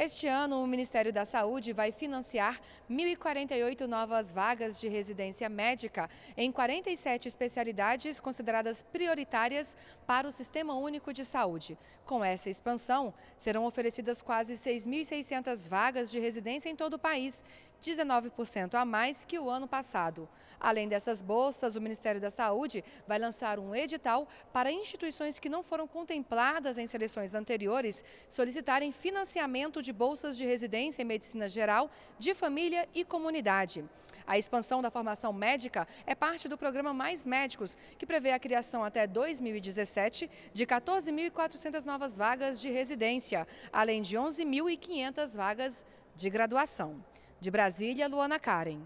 Este ano, o Ministério da Saúde vai financiar 1.048 novas vagas de residência médica em 47 especialidades consideradas prioritárias para o Sistema Único de Saúde. Com essa expansão, serão oferecidas quase 6.600 vagas de residência em todo o país 19% a mais que o ano passado. Além dessas bolsas, o Ministério da Saúde vai lançar um edital para instituições que não foram contempladas em seleções anteriores solicitarem financiamento de bolsas de residência em medicina geral, de família e comunidade. A expansão da formação médica é parte do programa Mais Médicos, que prevê a criação até 2017 de 14.400 novas vagas de residência, além de 11.500 vagas de graduação. De Brasília, Luana Karen.